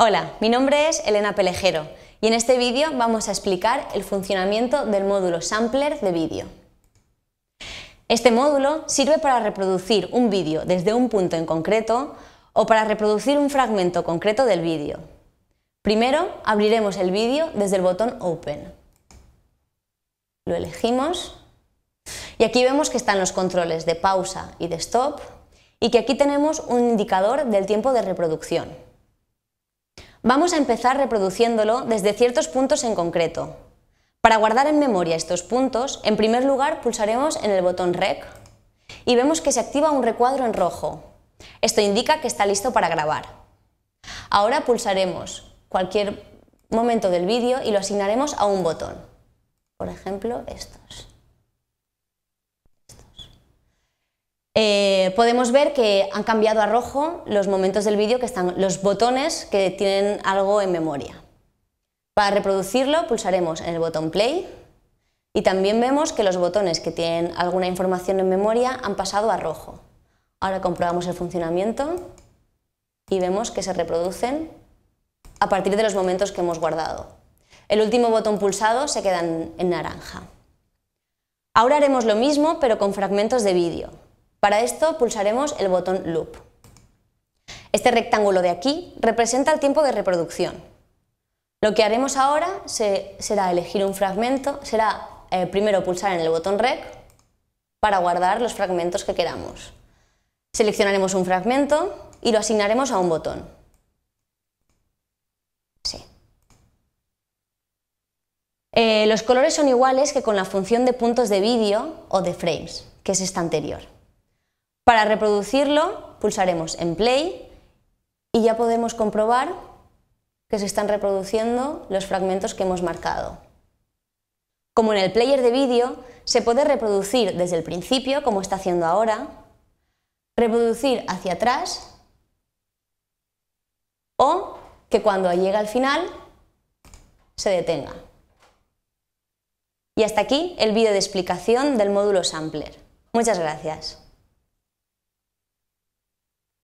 Hola, mi nombre es Elena Pelejero y en este vídeo vamos a explicar el funcionamiento del módulo Sampler de vídeo. Este módulo sirve para reproducir un vídeo desde un punto en concreto o para reproducir un fragmento concreto del vídeo. Primero abriremos el vídeo desde el botón Open. Lo elegimos y aquí vemos que están los controles de pausa y de stop y que aquí tenemos un indicador del tiempo de reproducción. Vamos a empezar reproduciéndolo desde ciertos puntos en concreto. Para guardar en memoria estos puntos, en primer lugar pulsaremos en el botón REC y vemos que se activa un recuadro en rojo. Esto indica que está listo para grabar. Ahora pulsaremos cualquier momento del vídeo y lo asignaremos a un botón, por ejemplo estos. podemos ver que han cambiado a rojo los momentos del vídeo que están los botones que tienen algo en memoria. Para reproducirlo pulsaremos en el botón play y también vemos que los botones que tienen alguna información en memoria han pasado a rojo. Ahora comprobamos el funcionamiento y vemos que se reproducen a partir de los momentos que hemos guardado. El último botón pulsado se queda en naranja. Ahora haremos lo mismo pero con fragmentos de vídeo. Para esto pulsaremos el botón Loop. Este rectángulo de aquí representa el tiempo de reproducción. Lo que haremos ahora será elegir un fragmento, será eh, primero pulsar en el botón Rec para guardar los fragmentos que queramos. Seleccionaremos un fragmento y lo asignaremos a un botón. Eh, los colores son iguales que con la función de puntos de vídeo o de frames, que es esta anterior. Para reproducirlo, pulsaremos en play y ya podemos comprobar que se están reproduciendo los fragmentos que hemos marcado. Como en el player de vídeo, se puede reproducir desde el principio, como está haciendo ahora, reproducir hacia atrás o que cuando llega al final se detenga. Y hasta aquí el vídeo de explicación del módulo Sampler. Muchas gracias.